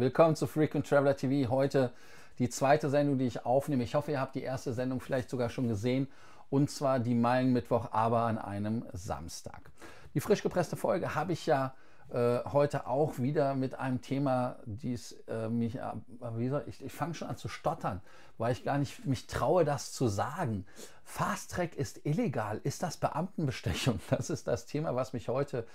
Willkommen zu Frequent Traveler TV. Heute die zweite Sendung, die ich aufnehme. Ich hoffe, ihr habt die erste Sendung vielleicht sogar schon gesehen. Und zwar die Meilenmittwoch, aber an einem Samstag. Die frisch gepresste Folge habe ich ja äh, heute auch wieder mit einem Thema, dies äh, mich, äh, wie soll ich, ich fange schon an zu stottern, weil ich gar nicht mich traue, das zu sagen. Fast Track ist illegal. Ist das Beamtenbestechung? Das ist das Thema, was mich heute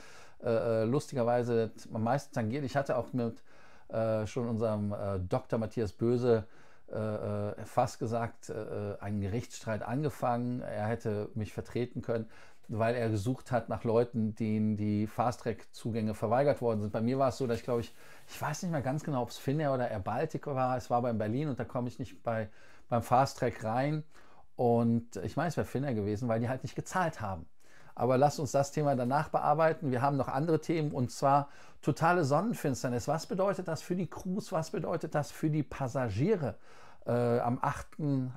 äh, äh, lustigerweise am meisten tangiert. Ich hatte auch mit äh, schon unserem äh, Dr. Matthias Böse äh, äh, fast gesagt einen Gerichtsstreit angefangen. Er hätte mich vertreten können, weil er gesucht hat nach Leuten, denen die Fast-Track-Zugänge verweigert worden sind. Bei mir war es so, dass ich glaube ich, ich weiß nicht mehr ganz genau, ob es Finnair oder Air Baltic war. Es war aber in Berlin und da komme ich nicht bei, beim Fast-Track rein. Und ich meine, es wäre Finnair gewesen, weil die halt nicht gezahlt haben. Aber lass uns das Thema danach bearbeiten. Wir haben noch andere Themen und zwar totale Sonnenfinsternis. Was bedeutet das für die Crews? Was bedeutet das für die Passagiere? Äh, am 8.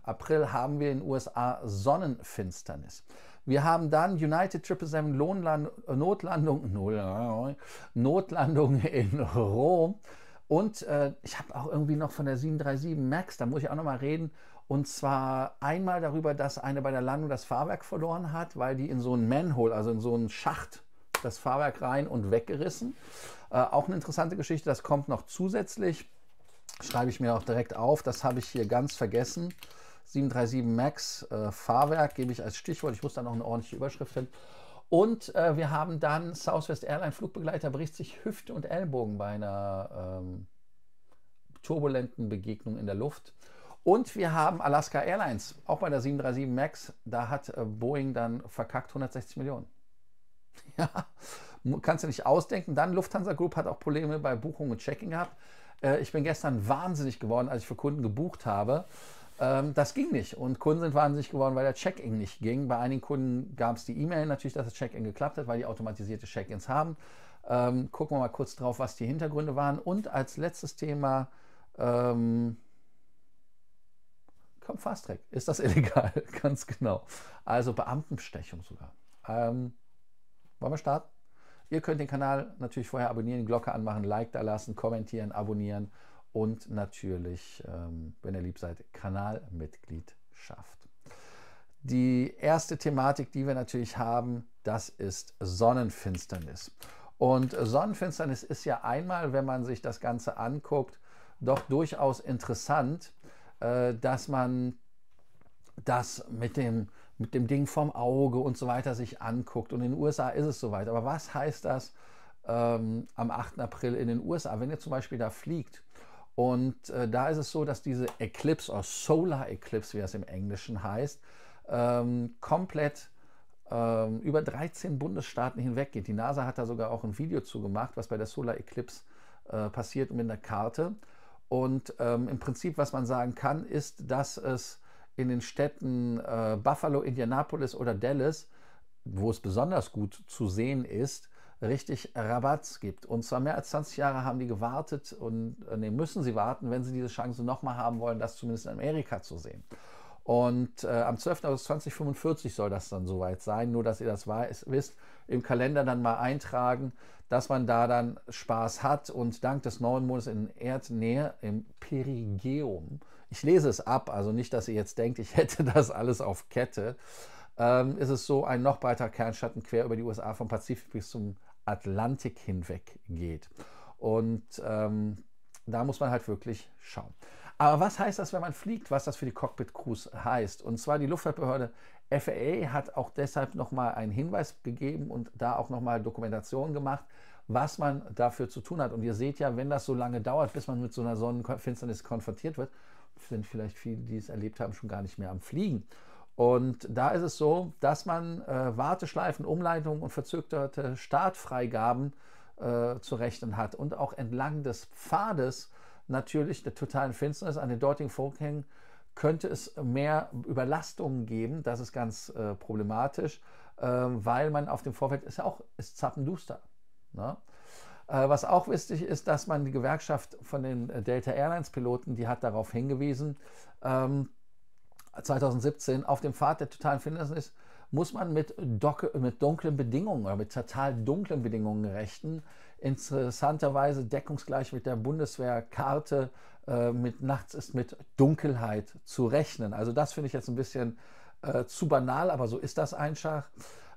April haben wir in den USA Sonnenfinsternis. Wir haben dann United 777 Notlandung, Notlandung in Rom. Und äh, ich habe auch irgendwie noch von der 737 MAX, da muss ich auch noch mal reden, und zwar einmal darüber, dass eine bei der Landung das Fahrwerk verloren hat, weil die in so einen Manhole, also in so einen Schacht, das Fahrwerk rein und weggerissen. Äh, auch eine interessante Geschichte, das kommt noch zusätzlich. Schreibe ich mir auch direkt auf, das habe ich hier ganz vergessen. 737 Max äh, Fahrwerk gebe ich als Stichwort. Ich muss da noch eine ordentliche Überschrift hin. Und äh, wir haben dann Southwest Airline Flugbegleiter bricht sich Hüfte und Ellbogen bei einer ähm, turbulenten Begegnung in der Luft. Und wir haben Alaska Airlines, auch bei der 737 MAX, da hat äh, Boeing dann verkackt 160 Millionen. Ja, kannst du nicht ausdenken. Dann Lufthansa Group hat auch Probleme bei Buchung und Checking gehabt. Äh, ich bin gestern wahnsinnig geworden, als ich für Kunden gebucht habe. Ähm, das ging nicht und Kunden sind wahnsinnig geworden, weil der Check-in nicht ging. Bei einigen Kunden gab es die E-Mail natürlich, dass das Check-in geklappt hat, weil die automatisierte Check-ins haben. Ähm, gucken wir mal kurz drauf, was die Hintergründe waren. Und als letztes Thema ähm, Komm, Fast Track. Ist das illegal? Ganz genau. Also Beamtenbestechung sogar. Ähm, wollen wir starten? Ihr könnt den Kanal natürlich vorher abonnieren, Glocke anmachen, Like da lassen, kommentieren, abonnieren und natürlich, ähm, wenn ihr lieb seid, Kanalmitgliedschaft. Die erste Thematik, die wir natürlich haben, das ist Sonnenfinsternis. Und Sonnenfinsternis ist ja einmal, wenn man sich das Ganze anguckt, doch durchaus interessant, äh, dass man das mit dem, mit dem Ding vom Auge und so weiter sich anguckt. Und in den USA ist es soweit. Aber was heißt das ähm, am 8. April in den USA, wenn ihr zum Beispiel da fliegt? Und äh, da ist es so, dass diese Eclipse, oder Solar Eclipse, wie das im Englischen heißt, ähm, komplett ähm, über 13 Bundesstaaten hinweg geht. Die NASA hat da sogar auch ein Video zu gemacht, was bei der Solar Eclipse äh, passiert mit einer Karte. Und ähm, im Prinzip, was man sagen kann, ist, dass es in den Städten äh, Buffalo, Indianapolis oder Dallas, wo es besonders gut zu sehen ist, richtig Rabatz gibt. Und zwar mehr als 20 Jahre haben die gewartet und äh, nee, müssen sie warten, wenn sie diese Chance nochmal haben wollen, das zumindest in Amerika zu sehen. Und äh, am 12. August 2045 soll das dann soweit sein. Nur, dass ihr das weiß, wisst, im Kalender dann mal eintragen, dass man da dann Spaß hat. Und dank des neuen Mondes in Erdnähe, im Perigeum, ich lese es ab, also nicht, dass ihr jetzt denkt, ich hätte das alles auf Kette, ähm, ist es so, ein noch breiter Kernschatten quer über die USA vom Pazifik bis zum Atlantik hinweg geht. Und ähm, da muss man halt wirklich schauen. Aber was heißt das, wenn man fliegt, was das für die Cockpit-Crews heißt? Und zwar die Luftfahrtbehörde FAA hat auch deshalb nochmal einen Hinweis gegeben und da auch nochmal Dokumentation gemacht, was man dafür zu tun hat. Und ihr seht ja, wenn das so lange dauert, bis man mit so einer Sonnenfinsternis konfrontiert wird, sind vielleicht viele, die es erlebt haben, schon gar nicht mehr am Fliegen. Und da ist es so, dass man äh, Warteschleifen, Umleitungen und verzögerte Startfreigaben äh, zu rechnen hat und auch entlang des Pfades natürlich der totalen Finsternis, an den dortigen Vorgängen, könnte es mehr Überlastungen geben. Das ist ganz äh, problematisch, äh, weil man auf dem Vorfeld ist ja auch ist zappenduster. Ne? Äh, was auch wichtig ist, dass man die Gewerkschaft von den äh, Delta Airlines Piloten, die hat darauf hingewiesen, ähm, 2017 auf dem Pfad der totalen Finsternis muss man mit, mit dunklen Bedingungen oder mit total dunklen Bedingungen rechnen. Interessanterweise deckungsgleich mit der Bundeswehrkarte, äh, mit nachts ist mit Dunkelheit zu rechnen. Also das finde ich jetzt ein bisschen äh, zu banal, aber so ist das einfach.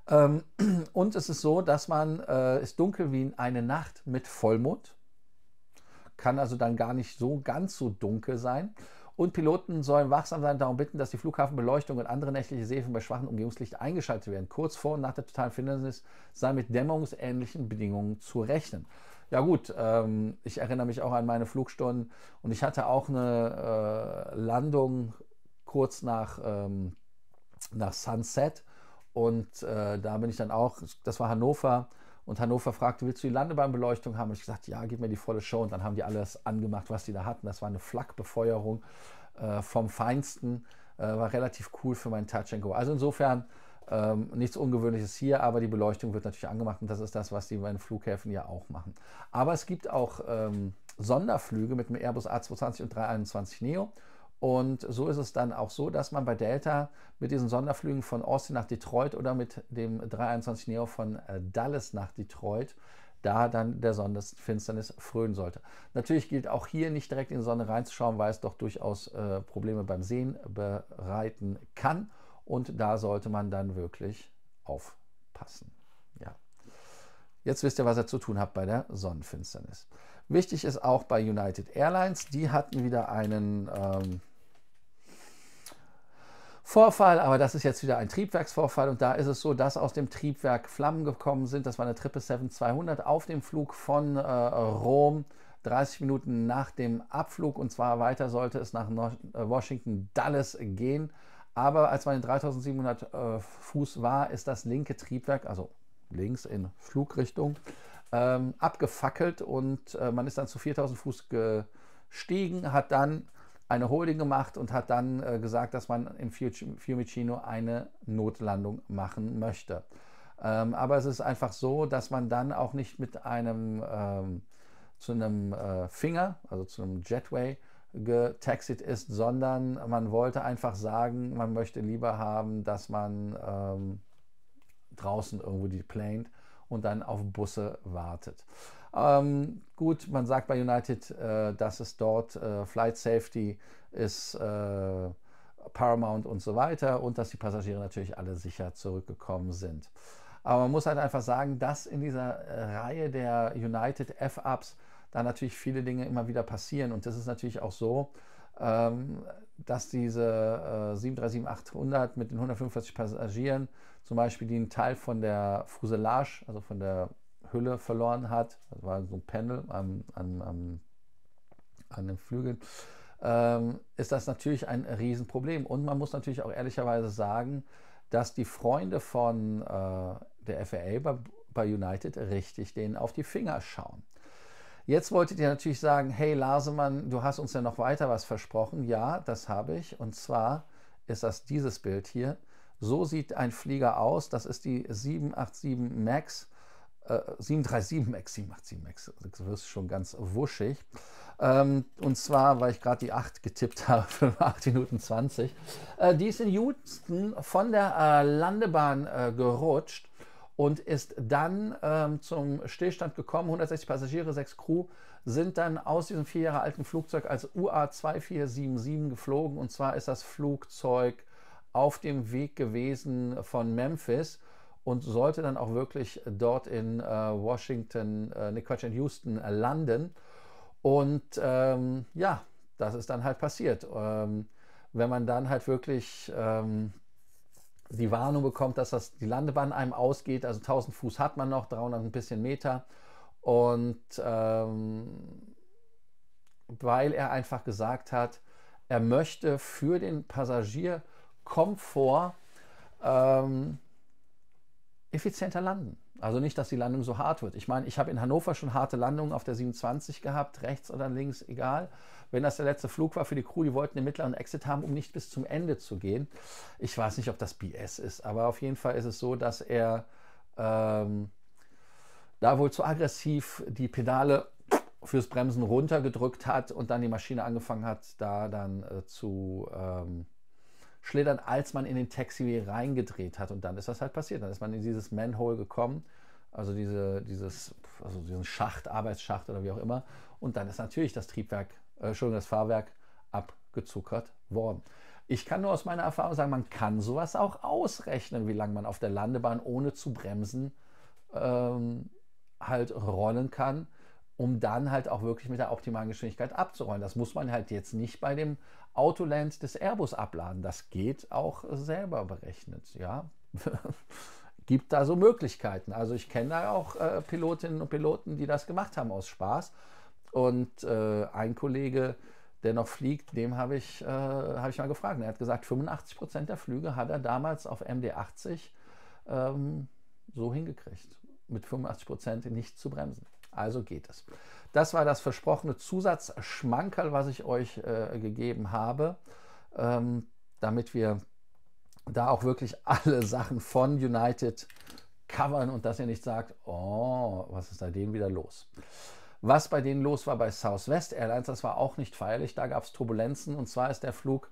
Ähm, und es ist so, dass man, äh, ist dunkel wie eine Nacht mit Vollmond, kann also dann gar nicht so ganz so dunkel sein. Und Piloten sollen wachsam sein und darum bitten, dass die Flughafenbeleuchtung und andere nächtliche Sehfen bei schwachem Umgebungslicht eingeschaltet werden. Kurz vor und nach der totalen Finsternis sei mit dämmerungsähnlichen Bedingungen zu rechnen. Ja gut, ähm, ich erinnere mich auch an meine Flugstunden und ich hatte auch eine äh, Landung kurz nach, ähm, nach Sunset und äh, da bin ich dann auch, das war Hannover, und Hannover fragte, willst du die Landebahnbeleuchtung haben? Und ich gesagt, ja, gib mir die volle Show. Und dann haben die alles angemacht, was die da hatten. Das war eine Flakbefeuerung äh, vom Feinsten. Äh, war relativ cool für meinen Touch and Go. Also insofern ähm, nichts Ungewöhnliches hier, aber die Beleuchtung wird natürlich angemacht. Und das ist das, was die bei den Flughäfen ja auch machen. Aber es gibt auch ähm, Sonderflüge mit dem Airbus A220 und 321 Neo. Und so ist es dann auch so, dass man bei Delta mit diesen Sonderflügen von Austin nach Detroit oder mit dem 321 Neo von äh, Dallas nach Detroit da dann der Sonnenfinsternis frönen sollte. Natürlich gilt auch hier nicht direkt in die Sonne reinzuschauen, weil es doch durchaus äh, Probleme beim Sehen bereiten kann. Und da sollte man dann wirklich aufpassen. Ja. Jetzt wisst ihr, was ihr zu tun habt bei der Sonnenfinsternis. Wichtig ist auch bei United Airlines, die hatten wieder einen ähm, Vorfall, aber das ist jetzt wieder ein Triebwerksvorfall und da ist es so, dass aus dem Triebwerk Flammen gekommen sind. Das war eine 777-200 auf dem Flug von äh, Rom, 30 Minuten nach dem Abflug und zwar weiter sollte es nach äh, Washington Dallas gehen. Aber als man in 3700 äh, Fuß war, ist das linke Triebwerk, also links in Flugrichtung, ähm, abgefackelt und äh, man ist dann zu 4000 Fuß gestiegen, hat dann eine Holding gemacht und hat dann äh, gesagt, dass man im Fiumicino eine Notlandung machen möchte. Ähm, aber es ist einfach so, dass man dann auch nicht mit einem ähm, zu einem äh, Finger, also zu einem Jetway, getaxit ist, sondern man wollte einfach sagen, man möchte lieber haben, dass man ähm, draußen irgendwo deplanet und dann auf Busse wartet. Ähm, gut, man sagt bei United, äh, dass es dort äh, Flight Safety ist, äh, Paramount und so weiter und dass die Passagiere natürlich alle sicher zurückgekommen sind. Aber man muss halt einfach sagen, dass in dieser äh, Reihe der United F-Ups da natürlich viele Dinge immer wieder passieren und das ist natürlich auch so, ähm, dass diese äh, 737-800 mit den 145 Passagieren zum Beispiel, die einen Teil von der Fuselage, also von der Hülle verloren hat. Das war so ein Pendel am, am, am, an den Flügeln. Ähm, ist das natürlich ein Riesenproblem. Und man muss natürlich auch ehrlicherweise sagen, dass die Freunde von äh, der FAA bei, bei United richtig denen auf die Finger schauen. Jetzt wolltet ihr natürlich sagen, hey Larsemann, du hast uns ja noch weiter was versprochen. Ja, das habe ich. Und zwar ist das dieses Bild hier. So sieht ein Flieger aus. Das ist die 787 MAX 737 äh, MAX, 787 MAX, also das ist schon ganz wuschig. Ähm, und zwar, weil ich gerade die 8 getippt habe für 8 Minuten 20. Äh, die ist in Houston von der äh, Landebahn äh, gerutscht und ist dann ähm, zum Stillstand gekommen. 160 Passagiere, 6 Crew sind dann aus diesem vier Jahre alten Flugzeug als UA2477 geflogen. Und zwar ist das Flugzeug auf dem Weg gewesen von Memphis und sollte dann auch wirklich dort in äh, Washington, äh, ne Quatsch, in Houston äh, landen. Und ähm, ja, das ist dann halt passiert. Ähm, wenn man dann halt wirklich ähm, die Warnung bekommt, dass das, die Landebahn einem ausgeht, also 1000 Fuß hat man noch, 300 ein bisschen Meter. Und ähm, weil er einfach gesagt hat, er möchte für den Passagier Komfort ähm, effizienter landen. Also nicht, dass die Landung so hart wird. Ich meine, ich habe in Hannover schon harte Landungen auf der 27 gehabt, rechts oder links, egal. Wenn das der letzte Flug war für die Crew, die wollten den mittleren Exit haben, um nicht bis zum Ende zu gehen. Ich weiß nicht, ob das BS ist, aber auf jeden Fall ist es so, dass er ähm, da wohl zu aggressiv die Pedale fürs Bremsen runtergedrückt hat und dann die Maschine angefangen hat, da dann äh, zu... Ähm, schlittern, als man in den Taxi reingedreht hat. Und dann ist das halt passiert. Dann ist man in dieses Manhole gekommen, also, diese, dieses, also diesen Schacht, Arbeitsschacht oder wie auch immer. Und dann ist natürlich das Triebwerk, äh, Entschuldigung, das Fahrwerk abgezuckert worden. Ich kann nur aus meiner Erfahrung sagen, man kann sowas auch ausrechnen, wie lange man auf der Landebahn ohne zu bremsen ähm, halt rollen kann um dann halt auch wirklich mit der optimalen Geschwindigkeit abzurollen. Das muss man halt jetzt nicht bei dem Autoland des Airbus abladen. Das geht auch selber berechnet, ja. Gibt da so Möglichkeiten. Also ich kenne da auch äh, Pilotinnen und Piloten, die das gemacht haben aus Spaß. Und äh, ein Kollege, der noch fliegt, dem habe ich, äh, hab ich mal gefragt. Er hat gesagt, 85 Prozent der Flüge hat er damals auf MD80 ähm, so hingekriegt. Mit 85 Prozent nicht zu bremsen. Also geht es. Das war das versprochene Zusatzschmankerl, was ich euch äh, gegeben habe, ähm, damit wir da auch wirklich alle Sachen von United covern und dass ihr nicht sagt, oh, was ist da denen wieder los? Was bei denen los war bei Southwest Airlines, das war auch nicht feierlich, da gab es Turbulenzen und zwar ist der Flug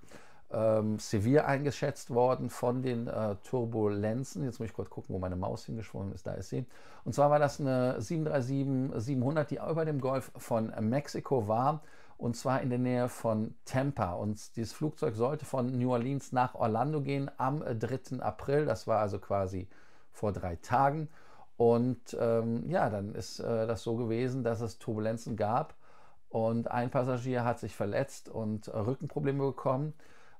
ähm, Sevilla eingeschätzt worden von den äh, Turbulenzen. Jetzt muss ich kurz gucken, wo meine Maus hingeschwungen ist. Da ist sie. Und zwar war das eine 737-700, die über dem Golf von Mexiko war. Und zwar in der Nähe von Tampa. Und dieses Flugzeug sollte von New Orleans nach Orlando gehen am 3. Äh, April. Das war also quasi vor drei Tagen. Und ähm, ja, dann ist äh, das so gewesen, dass es Turbulenzen gab. Und ein Passagier hat sich verletzt und äh, Rückenprobleme bekommen.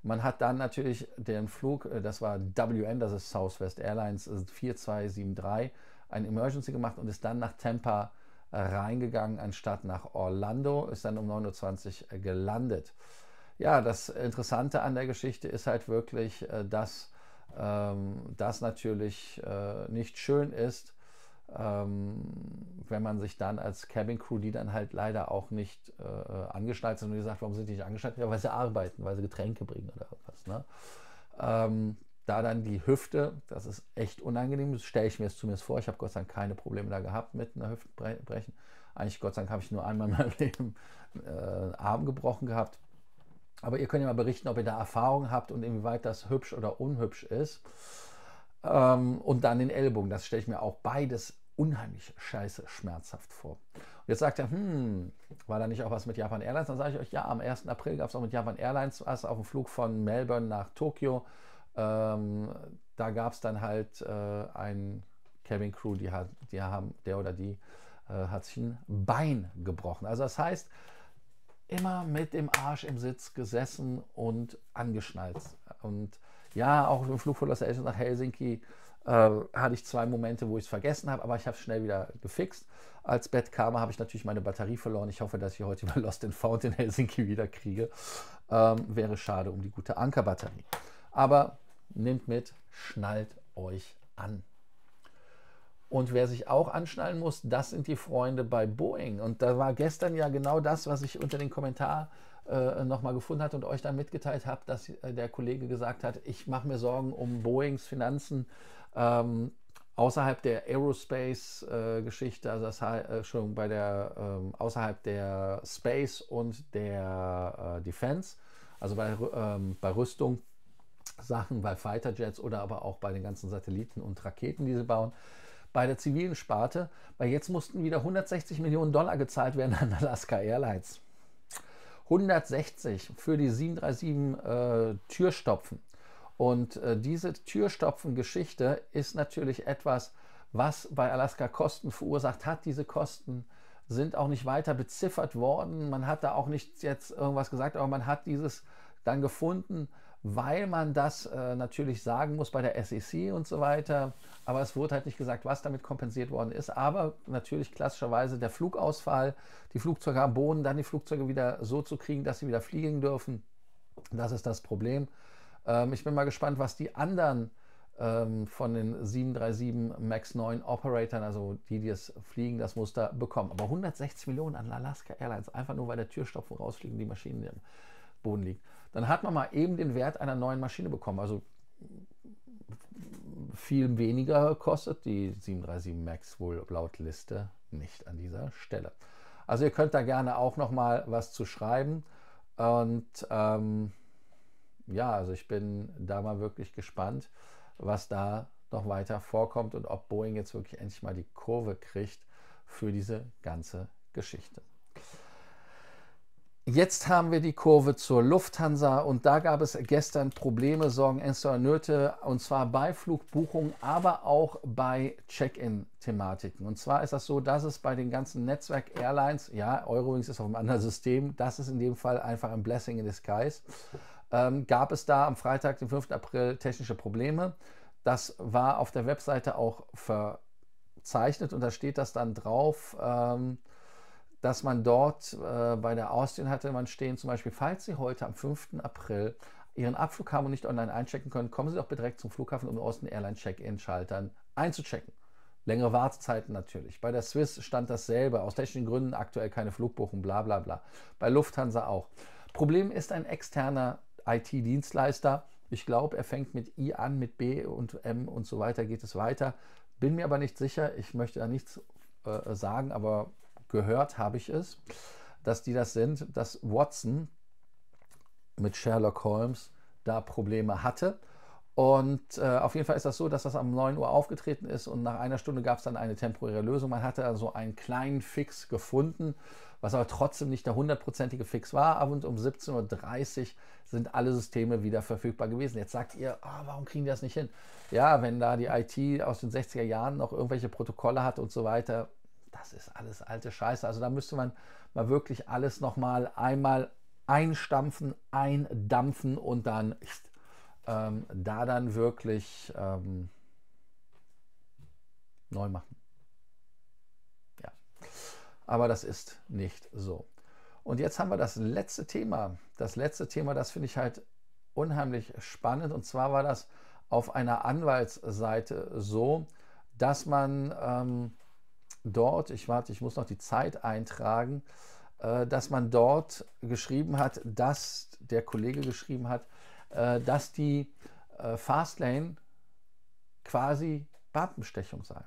Man hat dann natürlich den Flug, äh, das war WN, das ist Southwest Airlines 4273, äh, ein Emergency gemacht und ist dann nach Tampa äh, reingegangen, anstatt nach Orlando, ist dann um 9.20 Uhr gelandet. Ja, das Interessante an der Geschichte ist halt wirklich, dass ähm, das natürlich äh, nicht schön ist, ähm, wenn man sich dann als Cabin Crew, die dann halt leider auch nicht äh, äh, angeschnallt sind und gesagt, warum sind die nicht angeschnallt? Ja, weil sie arbeiten, weil sie Getränke bringen oder was. Ne? Ähm, da dann die Hüfte, das ist echt unangenehm, das stelle ich mir jetzt zumindest vor. Ich habe Gott sei Dank keine Probleme da gehabt mit einer Hüftbrechen. Eigentlich Gott sei Dank habe ich nur einmal in meinem Leben äh, einen Arm gebrochen gehabt. Aber ihr könnt ja mal berichten, ob ihr da Erfahrung habt und inwieweit das hübsch oder unhübsch ist ähm, und dann den Ellbogen. Das stelle ich mir auch beides unheimlich scheiße schmerzhaft vor. Und jetzt sagt er, hm, war da nicht auch was mit Japan Airlines? Dann sage ich euch, ja, am 1. April gab es auch mit Japan Airlines was auf dem Flug von Melbourne nach Tokio. Ähm, da gab es dann halt äh, einen Cabin Crew, die hat, die haben, der oder die äh, hat sich ein Bein gebrochen. Also das heißt, immer mit dem Arsch im Sitz gesessen und angeschnallt. Und ja, auch im Flug von Los Angeles nach Helsinki äh, hatte ich zwei Momente, wo ich es vergessen habe, aber ich habe es schnell wieder gefixt. Als Bett kam, habe ich natürlich meine Batterie verloren. Ich hoffe, dass ich heute über Lost and Found in Helsinki wieder kriege. Ähm, wäre schade um die gute Ankerbatterie. Aber nehmt mit, schnallt euch an. Und wer sich auch anschnallen muss, das sind die Freunde bei Boeing. Und da war gestern ja genau das, was ich unter den Kommentar äh, nochmal gefunden hat und euch dann mitgeteilt habe, dass äh, der Kollege gesagt hat, ich mache mir Sorgen um Boeings Finanzen ähm, außerhalb der Aerospace-Geschichte, äh, also das äh, schon bei der ähm, außerhalb der Space und der äh, Defense, also bei, ähm, bei Rüstung. Sachen bei Fighterjets oder aber auch bei den ganzen Satelliten und Raketen, die sie bauen bei der zivilen Sparte, weil jetzt mussten wieder 160 Millionen Dollar gezahlt werden an Alaska Airlines. 160 für die 737 äh, Türstopfen. Und äh, diese Türstopfen-Geschichte ist natürlich etwas, was bei Alaska Kosten verursacht hat. Diese Kosten sind auch nicht weiter beziffert worden. Man hat da auch nicht jetzt irgendwas gesagt, aber man hat dieses dann gefunden, weil man das äh, natürlich sagen muss bei der SEC und so weiter. Aber es wurde halt nicht gesagt, was damit kompensiert worden ist. Aber natürlich klassischerweise der Flugausfall, die Flugzeuge am Boden, dann die Flugzeuge wieder so zu kriegen, dass sie wieder fliegen dürfen. Das ist das Problem. Ähm, ich bin mal gespannt, was die anderen ähm, von den 737 MAX 9 Operatoren, also die, die es fliegen, das Muster bekommen. Aber 160 Millionen an Alaska Airlines, einfach nur weil der Türstopfen rausfliegen, die Maschinen im Boden liegen dann hat man mal eben den Wert einer neuen Maschine bekommen. Also viel weniger kostet die 737 MAX wohl laut Liste nicht an dieser Stelle. Also ihr könnt da gerne auch noch mal was zu schreiben. Und ähm, ja, also ich bin da mal wirklich gespannt, was da noch weiter vorkommt und ob Boeing jetzt wirklich endlich mal die Kurve kriegt für diese ganze Geschichte. Jetzt haben wir die Kurve zur Lufthansa und da gab es gestern Probleme, sorgen Enster und Nöte, und zwar bei Flugbuchungen, aber auch bei Check-in-Thematiken. Und zwar ist das so, dass es bei den ganzen Netzwerk-Airlines, ja, Eurowings ist auf einem anderen System, das ist in dem Fall einfach ein Blessing in disguise, ähm, gab es da am Freitag, den 5. April, technische Probleme. Das war auf der Webseite auch verzeichnet und da steht das dann drauf. Ähm, dass man dort äh, bei der Austin hatte, man stehen zum Beispiel, falls Sie heute am 5. April Ihren Abflug haben und nicht online einchecken können, kommen Sie doch direkt zum Flughafen, um den Austin Airline Check-In-Schaltern einzuchecken. Längere Wartezeiten natürlich. Bei der Swiss stand dasselbe. Aus technischen Gründen aktuell keine Flugbuchung, bla bla bla. Bei Lufthansa auch. Problem ist ein externer IT-Dienstleister. Ich glaube, er fängt mit I an, mit B und M und so weiter geht es weiter. Bin mir aber nicht sicher. Ich möchte da nichts äh, sagen, aber gehört habe ich es, dass die das sind, dass Watson mit Sherlock Holmes da Probleme hatte. Und äh, auf jeden Fall ist das so, dass das am 9 Uhr aufgetreten ist und nach einer Stunde gab es dann eine temporäre Lösung. Man hatte also einen kleinen Fix gefunden, was aber trotzdem nicht der hundertprozentige Fix war. Und um 17.30 Uhr sind alle Systeme wieder verfügbar gewesen. Jetzt sagt ihr, oh, warum kriegen die das nicht hin? Ja, wenn da die IT aus den 60er Jahren noch irgendwelche Protokolle hat und so weiter, das ist alles alte Scheiße. Also da müsste man mal wirklich alles nochmal einmal einstampfen, eindampfen und dann ähm, da dann wirklich ähm, neu machen. Ja, aber das ist nicht so. Und jetzt haben wir das letzte Thema. Das letzte Thema, das finde ich halt unheimlich spannend. Und zwar war das auf einer Anwaltsseite so, dass man ähm, dort, ich warte, ich muss noch die Zeit eintragen, äh, dass man dort geschrieben hat, dass der Kollege geschrieben hat, äh, dass die äh, Fastlane quasi Wappenstechung sei.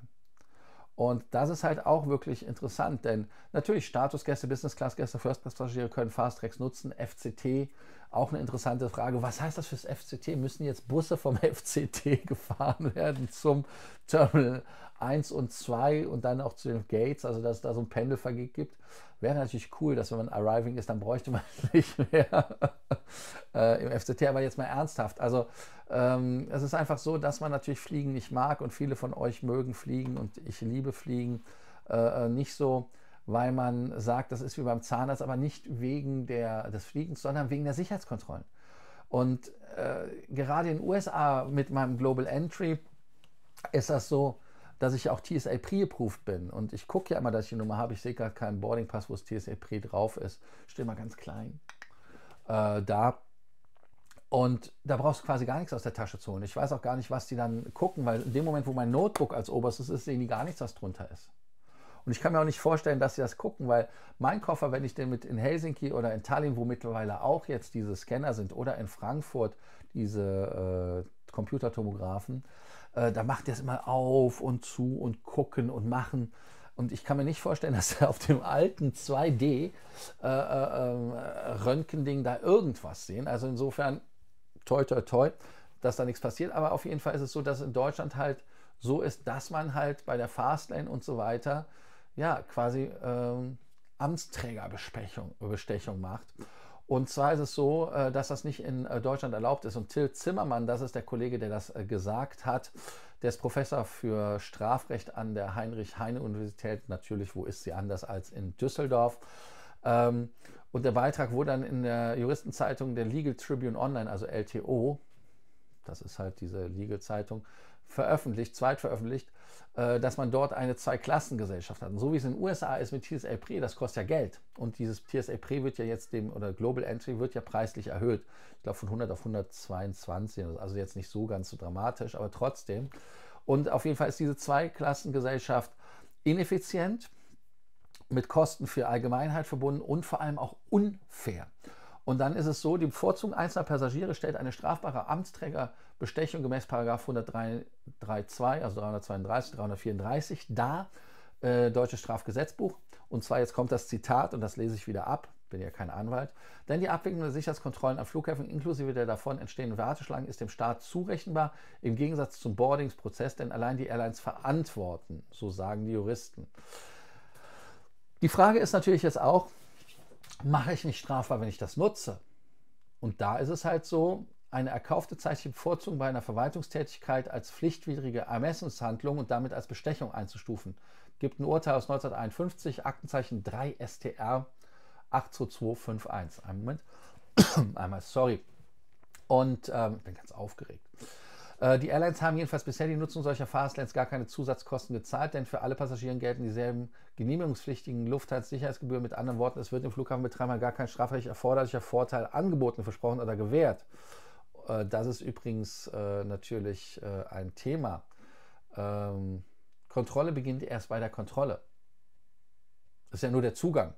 Und das ist halt auch wirklich interessant, denn natürlich Statusgäste, Business-Class-Gäste, First-Class-Passagiere können Fast-Tracks nutzen, FCT, auch eine interessante Frage. Was heißt das fürs FCT? Müssen jetzt Busse vom FCT gefahren werden zum Terminal 1 und 2 und dann auch zu den Gates, also dass es da so ein Pendelverkehr gibt? Wäre natürlich cool, dass wenn man arriving ist, dann bräuchte man nicht mehr äh, im FCT. Aber jetzt mal ernsthaft, also ähm, es ist einfach so, dass man natürlich Fliegen nicht mag und viele von euch mögen Fliegen und ich liebe Fliegen äh, äh, nicht so, weil man sagt, das ist wie beim Zahnarzt, aber nicht wegen der, des Fliegens, sondern wegen der Sicherheitskontrollen. Und äh, gerade in den USA mit meinem Global Entry ist das so, dass ich auch TSA pre-approved bin. Und ich gucke ja immer, dass ich die Nummer habe. Ich sehe gerade keinen Boarding Pass, wo es TSA pre drauf ist. Stehe mal ganz klein. Äh, da und da brauchst du quasi gar nichts aus der Tasche zu holen. Ich weiß auch gar nicht, was die dann gucken, weil in dem Moment, wo mein Notebook als oberstes ist, sehen die gar nichts, was drunter ist. Und ich kann mir auch nicht vorstellen, dass sie das gucken, weil mein Koffer, wenn ich den mit in Helsinki oder in Tallinn, wo mittlerweile auch jetzt diese Scanner sind, oder in Frankfurt diese äh, Computertomographen, äh, da macht der es immer auf und zu und gucken und machen. Und ich kann mir nicht vorstellen, dass er auf dem alten 2D-Röntgending äh, äh, äh da irgendwas sehen. Also insofern toi, toi, toi, dass da nichts passiert. Aber auf jeden Fall ist es so, dass in Deutschland halt so ist, dass man halt bei der Fastlane und so weiter, ja, quasi ähm, Amtsträgerbestechung macht. Und zwar ist es so, äh, dass das nicht in äh, Deutschland erlaubt ist. Und Till Zimmermann, das ist der Kollege, der das äh, gesagt hat, der ist Professor für Strafrecht an der Heinrich-Heine-Universität. Natürlich, wo ist sie anders als in Düsseldorf? Ähm, und der Beitrag wurde dann in der Juristenzeitung der Legal Tribune Online, also LTO, das ist halt diese Legal-Zeitung, veröffentlicht, zweitveröffentlicht, äh, dass man dort eine Zweiklassengesellschaft hat. Und so wie es in den USA ist mit TSA Pre, das kostet ja Geld. Und dieses TSA Pre wird ja jetzt dem, oder Global Entry wird ja preislich erhöht. Ich glaube von 100 auf 122, also jetzt nicht so ganz so dramatisch, aber trotzdem. Und auf jeden Fall ist diese Zweiklassengesellschaft ineffizient mit Kosten für Allgemeinheit verbunden und vor allem auch unfair. Und dann ist es so, die Bevorzugung einzelner Passagiere stellt eine strafbare Amtsträgerbestechung gemäß 132, also 332, 334 dar, äh, deutsches Strafgesetzbuch. Und zwar jetzt kommt das Zitat und das lese ich wieder ab, bin ja kein Anwalt. Denn die Abwicklung der Sicherheitskontrollen an Flughäfen inklusive der davon entstehenden Warteschlangen ist dem Staat zurechenbar im Gegensatz zum Boardingsprozess, denn allein die Airlines verantworten, so sagen die Juristen. Die Frage ist natürlich jetzt auch, mache ich mich strafbar, wenn ich das nutze? Und da ist es halt so, eine erkaufte zeitliche Bevorzugung bei einer Verwaltungstätigkeit als pflichtwidrige Ermessenshandlung und damit als Bestechung einzustufen. Gibt ein Urteil aus 1951, Aktenzeichen 3 STR 82251. Einen Moment. Einmal, sorry. Und ähm, bin ganz aufgeregt. Äh, die Airlines haben jedenfalls bisher die Nutzung solcher Fastlines gar keine Zusatzkosten gezahlt, denn für alle Passagiere gelten dieselben genehmigungspflichtigen Lufthansa-Sicherheitsgebühren. Mit anderen Worten, es wird dem Flughafenbetreiber gar kein strafrechtlich erforderlicher Vorteil angeboten, versprochen oder gewährt. Äh, das ist übrigens äh, natürlich ein Thema. Ähm, Kontrolle beginnt erst bei der Kontrolle. Das ist ja nur der Zugang.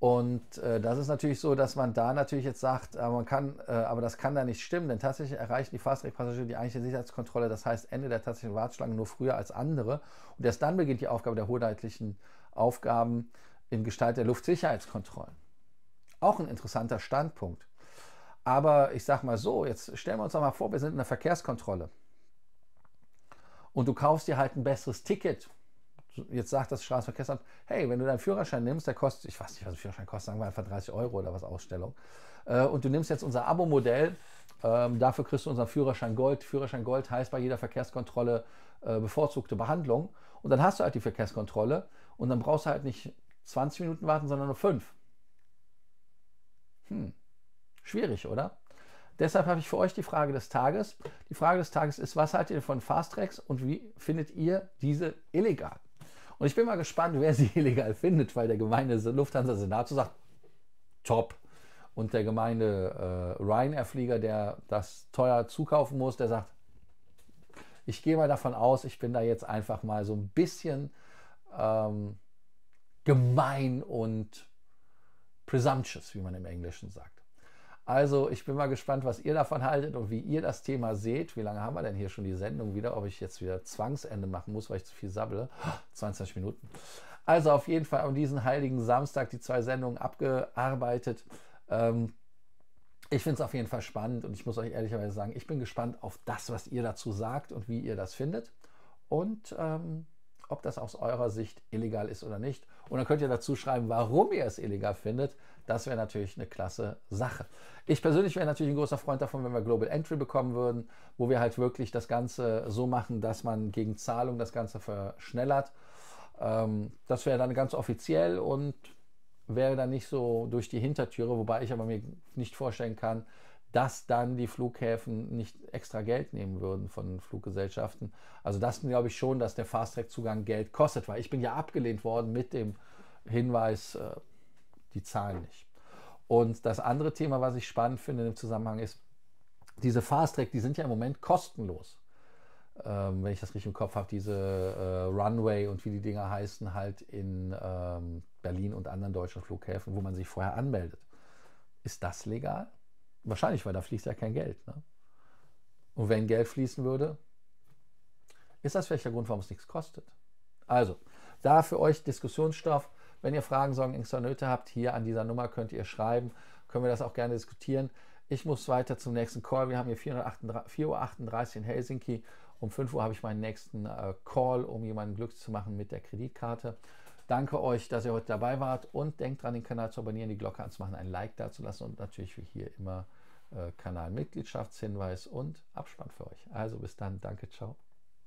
Und äh, das ist natürlich so, dass man da natürlich jetzt sagt, äh, man kann, äh, aber das kann da nicht stimmen, denn tatsächlich erreichen die fast Fasttrack-Passagiere die eigentliche Sicherheitskontrolle, das heißt Ende der tatsächlichen Warteschlange nur früher als andere. Und erst dann beginnt die Aufgabe der hoheitlichen Aufgaben in Gestalt der Luftsicherheitskontrollen. Auch ein interessanter Standpunkt. Aber ich sag mal so, jetzt stellen wir uns doch mal vor, wir sind in der Verkehrskontrolle. Und du kaufst dir halt ein besseres Ticket jetzt sagt das Straßenverkehrsamt, hey, wenn du deinen Führerschein nimmst, der kostet, ich weiß nicht, was ein Führerschein kostet, sagen wir einfach 30 Euro oder was Ausstellung, äh, und du nimmst jetzt unser Abo-Modell, ähm, dafür kriegst du unseren Führerschein Gold. Führerschein Gold heißt bei jeder Verkehrskontrolle äh, bevorzugte Behandlung. Und dann hast du halt die Verkehrskontrolle und dann brauchst du halt nicht 20 Minuten warten, sondern nur 5. Hm, schwierig, oder? Deshalb habe ich für euch die Frage des Tages. Die Frage des Tages ist, was haltet ihr von Fast Tracks und wie findet ihr diese illegal? Und ich bin mal gespannt, wer sie illegal findet, weil der Gemeinde Lufthansa Senator sagt, top. Und der Gemeinde äh, Ryanair-Flieger, der das teuer zukaufen muss, der sagt, ich gehe mal davon aus, ich bin da jetzt einfach mal so ein bisschen ähm, gemein und presumptuous, wie man im Englischen sagt. Also ich bin mal gespannt, was ihr davon haltet und wie ihr das Thema seht. Wie lange haben wir denn hier schon die Sendung wieder? Ob ich jetzt wieder Zwangsende machen muss, weil ich zu viel sabbele. 22 Minuten. Also auf jeden Fall an diesen heiligen Samstag die zwei Sendungen abgearbeitet. Ähm, ich finde es auf jeden Fall spannend und ich muss euch ehrlicherweise sagen, ich bin gespannt auf das, was ihr dazu sagt und wie ihr das findet. Und ähm, ob das aus eurer Sicht illegal ist oder nicht. Und dann könnt ihr dazu schreiben, warum ihr es illegal findet. Das wäre natürlich eine klasse Sache. Ich persönlich wäre natürlich ein großer Freund davon, wenn wir Global Entry bekommen würden, wo wir halt wirklich das Ganze so machen, dass man gegen Zahlung das Ganze verschnellert. Ähm, das wäre dann ganz offiziell und wäre dann nicht so durch die Hintertüre, wobei ich aber mir nicht vorstellen kann, dass dann die Flughäfen nicht extra Geld nehmen würden von Fluggesellschaften. Also das glaube ich schon, dass der Fast-Track-Zugang Geld kostet, weil ich bin ja abgelehnt worden mit dem Hinweis, äh, die Zahlen nicht. Und das andere Thema, was ich spannend finde im Zusammenhang ist, diese Fast-Track, die sind ja im Moment kostenlos. Ähm, wenn ich das richtig im Kopf habe, diese äh, Runway und wie die Dinger heißen, halt in ähm, Berlin und anderen deutschen Flughäfen, wo man sich vorher anmeldet. Ist das legal? Wahrscheinlich, weil da fließt ja kein Geld. Ne? Und wenn Geld fließen würde, ist das vielleicht der Grund, warum es nichts kostet. Also, da für euch Diskussionsstoff. Wenn ihr Fragen, Sorgen, Ängste und Nöte habt, hier an dieser Nummer könnt ihr schreiben, können wir das auch gerne diskutieren. Ich muss weiter zum nächsten Call. Wir haben hier 4.38 Uhr in Helsinki. Um 5 Uhr habe ich meinen nächsten äh, Call, um jemanden glücklich zu machen mit der Kreditkarte. Danke euch, dass ihr heute dabei wart und denkt dran, den Kanal zu abonnieren, die Glocke anzumachen, ein Like da zu lassen und natürlich wie hier immer äh, Kanalmitgliedschaftshinweis und Abspann für euch. Also bis dann, danke, ciao.